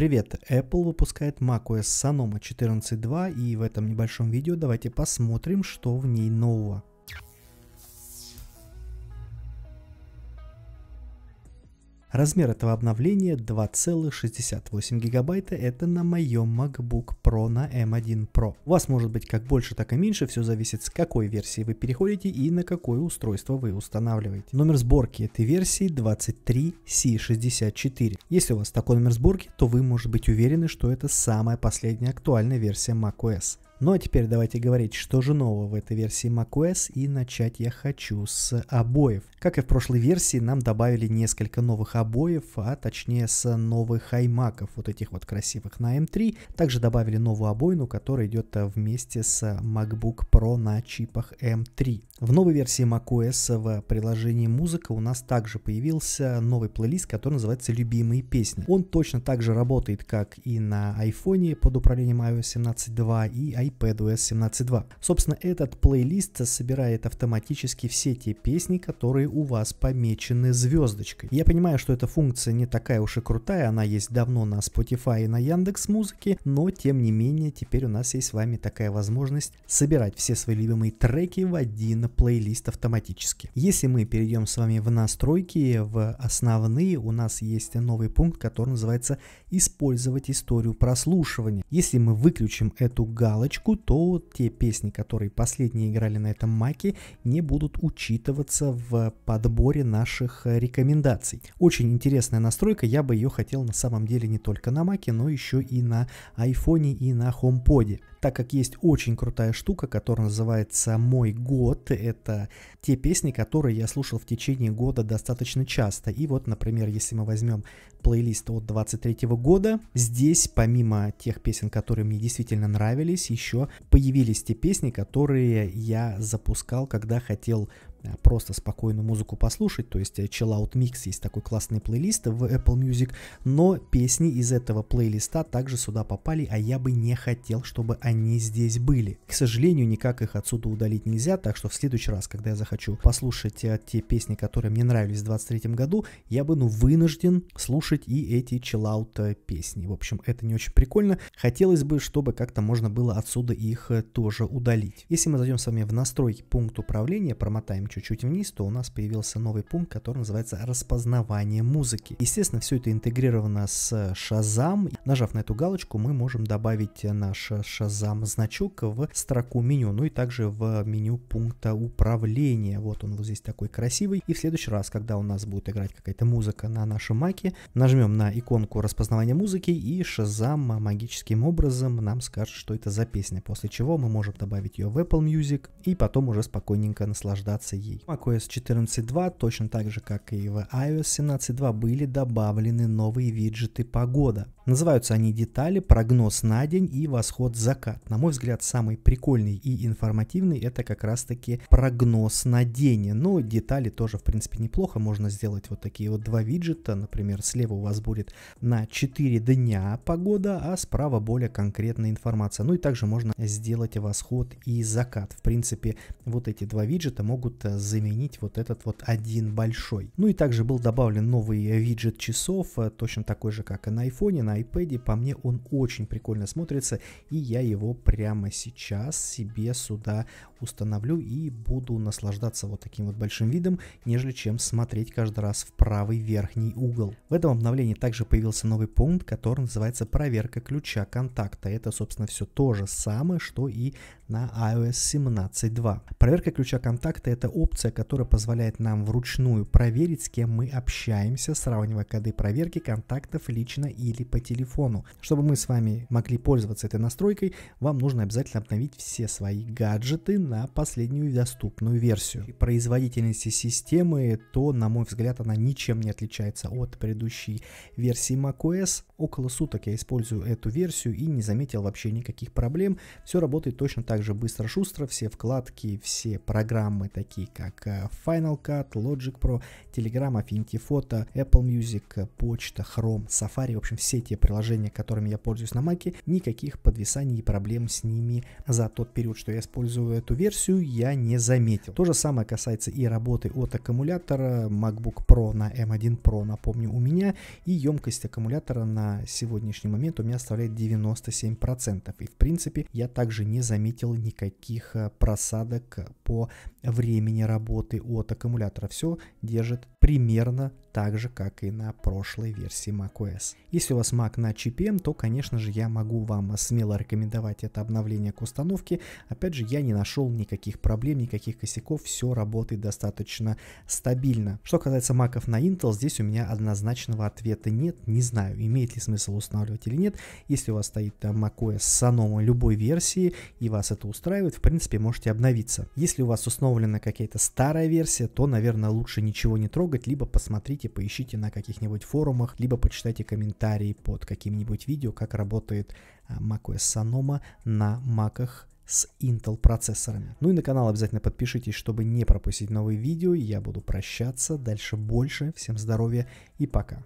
Привет! Apple выпускает macOS Sonoma 14.2 и в этом небольшом видео давайте посмотрим, что в ней нового. Размер этого обновления 2,68 гигабайта, это на моем MacBook Pro на M1 эм Pro. У вас может быть как больше, так и меньше, все зависит с какой версии вы переходите и на какое устройство вы устанавливаете. Номер сборки этой версии 23C64. Если у вас такой номер сборки, то вы может быть уверены, что это самая последняя актуальная версия macOS. Ну а теперь давайте говорить, что же нового в этой версии macOS и начать я хочу с обоев. Как и в прошлой версии, нам добавили несколько новых обоев, а точнее с новых iMac, вот этих вот красивых на M3. Эм также добавили новую обойну, которая идет э, вместе с MacBook Pro на чипах M3. Эм в новой версии macOS в приложении музыка у нас также появился новый плейлист, который называется «Любимые песни». Он точно так же работает, как и на iPhone под управлением iOS 17.2 и версии PadOS 17.2. Собственно, этот плейлист собирает автоматически все те песни, которые у вас помечены звездочкой. Я понимаю, что эта функция не такая уж и крутая, она есть давно на Spotify и на Яндекс Музыке, но тем не менее теперь у нас есть с вами такая возможность собирать все свои любимые треки в один плейлист автоматически. Если мы перейдем с вами в настройки, в основные, у нас есть новый пункт, который называется «Использовать историю прослушивания». Если мы выключим эту галочку, табличку, то те песни, которые последние играли на этом маке, не будут учитываться в подборе наших рекомендаций. Очень интересная настройка, я бы ее хотел на самом деле не только на маке, но еще и на айфоне и на HomePod так как есть очень крутая штука, которая называется «Мой год». Это те песни, которые я слушал в течение года достаточно часто. И вот, например, если мы возьмем плейлист от 23 года, здесь помимо тех песен, которые мне действительно нравились, еще появились те песни, которые я запускал, когда хотел Э, просто спокойную музыку послушать, то есть э, Chill Out Mix есть такой классный плейлист в Apple Music, но песни из этого плейлиста также сюда попали, а я бы не хотел, чтобы они здесь были. К сожалению, никак их отсюда удалить нельзя, так что в следующий раз, когда я захочу послушать э, те песни, которые мне нравились в 23 году, я бы, ну, вынужден слушать и эти Chill Out песни. В общем, это не очень прикольно. Хотелось бы, чтобы как-то можно было отсюда их тоже удалить. Если мы зайдем с вами в настройки пункт управления, промотаем чуть-чуть вниз, то у нас появился новый пункт, который называется распознавание музыки. Естественно, все это интегрировано с Shazam. Нажав на эту галочку, мы можем добавить наш Shazam значок в строку меню, ну и также в меню пункта управления. Вот он вот здесь такой красивый. И в следующий раз, когда у нас будет играть какая-то музыка на нашем маке, нажмем на иконку распознавания музыки и Shazam магическим образом нам скажет, что это за песня, после чего мы можем добавить ее в Apple Music и потом уже спокойненько наслаждаться ей. macOS 14.2, точно так же как и в iOS 17.2, были добавлены новые виджеты погода. Называются они детали, прогноз на день и восход-закат. На мой взгляд, самый прикольный и информативный это как раз таки прогноз на день. Но детали тоже в принципе неплохо, можно сделать вот такие вот два виджета, например, слева у вас будет на 4 дня погода, а справа более конкретная информация. Ну и также можно сделать восход и закат. В принципе, вот эти два виджета могут э, заменить вот этот вот один большой. Ну и также был добавлен новый виджет часов, э, точно такой же, как и на iPhone, на iPad. По мне он очень прикольно смотрится, и я его прямо сейчас себе сюда установлю и буду наслаждаться вот таким вот большим видом, нежели чем смотреть каждый раз в правый верхний угол. В этом обновлении также появился новый пункт, который называется проверка ключа контакта. Это, собственно, все то же самое, что и на iOS 17.2. Проверка ключа контакта – это опция, которая позволяет нам вручную проверить, с кем мы общаемся, сравнивая коды проверки контактов лично или по телефону. Чтобы мы с вами могли пользоваться этой настройкой, вам нужно обязательно обновить все свои гаджеты на последнюю доступную версию. Производительности системы, то, на мой взгляд, она ничем не отличается от предыдущей версии macOS. Около суток я использую эту версию и не заметил вообще никаких проблем. Все работает точно так также быстро-шустро все вкладки, все программы, такие как э, Final Cut, Logic Pro, Telegram, Affinity Photo, Apple Music, э, почта, Chrome, Safari, в общем, все те приложения, которыми я пользуюсь на Mac, никаких подвисаний и проблем с ними за тот период, что я использую эту версию, я не заметил. То же самое касается и работы от аккумулятора MacBook Pro на M1 эм Pro, напомню, у меня, и емкость аккумулятора на сегодняшний момент у меня составляет 97%, и в принципе я также не заметил было никаких э, просадок э, по времени работы от аккумулятора. Все держит примерно так же, как и на прошлой версии macOS. Если у вас Mac на GPM, то, конечно же, я могу вам смело рекомендовать это обновление к установке. Опять же, я не нашел никаких проблем, никаких косяков, все работает достаточно стабильно. Что касается маков на Intel, здесь у меня однозначного ответа нет. Не знаю, имеет ли смысл устанавливать или нет. Если у вас стоит macOS с Sonoma любой версии и вас это устраивает, в принципе, можете обновиться. Если у вас установлена какая-то старая версия, то, наверное, лучше ничего не трогать потрогать, либо посмотрите, поищите на каких-нибудь форумах, либо почитайте комментарии под каким-нибудь видео, как работает а, macOS Sonoma на маках с Intel процессорами. Ну и на канал обязательно подпишитесь, чтобы не пропустить новые видео. Я буду прощаться, дальше больше. Всем здоровья и пока.